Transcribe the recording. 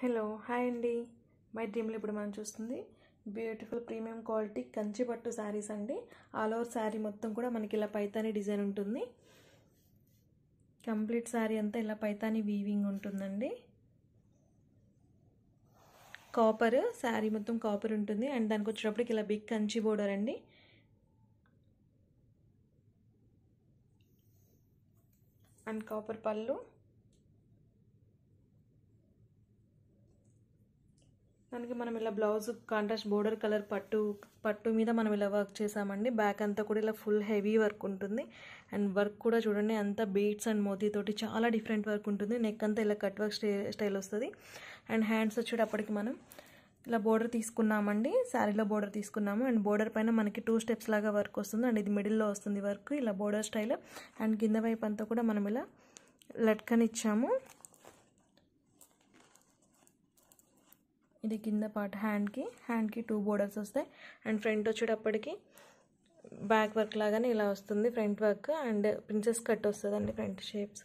hello hi అండి my డ్రీమ్లో ఇప్పుడు మనం చూస్తుంది బ్యూటిఫుల్ ప్రీమియం క్వాలిటీ కంచి పట్టు శారీస్ అండి ఆల్ ఓవర్ శారీ మొత్తం కూడా మనకి ఇలా పైతాని డిజైన్ ఉంటుంది కంప్లీట్ శారీ అంతా ఇలా పైతాని వీవింగ్ ఉంటుందండి కాపర్ శారీ మొత్తం కాపర్ ఉంటుంది అండ్ దానికి వచ్చేటప్పటికి ఇలా బిగ్ కంచి బోర్డర్ అండి అండ్ కాపర్ పళ్ళు మనకి మనం ఇలా బ్లౌజ్ కాంట్రాస్ట్ బోర్డర్ కలర్ పట్టు పట్టు మీద మనం ఇలా వర్క్ చేసామండి బ్యాక్ అంతా కూడా ఇలా ఫుల్ హెవీ వర్క్ ఉంటుంది అండ్ వర్క్ కూడా చూడండి అంతా బీట్స్ అండ్ మోతీతోటి చాలా డిఫరెంట్ వర్క్ ఉంటుంది నెక్ అంతా ఇలా కట్ వర్క్ స్టైల్ వస్తుంది అండ్ హ్యాండ్స్ వచ్చేటప్పటికి మనం ఇలా బోర్డర్ తీసుకున్నామండి శారీలో బోర్డర్ తీసుకున్నాము అండ్ బోర్డర్ పైన మనకి టూ స్టెప్స్ లాగా వర్క్ వస్తుంది అండ్ ఇది మిడిల్లో వస్తుంది వర్క్ ఇలా బోర్డర్ స్టైల్ అండ్ కింద వైపు అంతా కూడా మనం ఇలా లట్కన్ ఇచ్చాము ఇది కింద పార్ట్ హ్యాండ్కి హ్యాండ్కి టూ బోర్డర్స్ వస్తాయి అండ్ ఫ్రంట్ వచ్చేటప్పటికి బ్యాక్ వర్క్ లాగానే ఇలా వస్తుంది front work and princess cut వస్తుందండి ఫ్రంట్ షేప్స్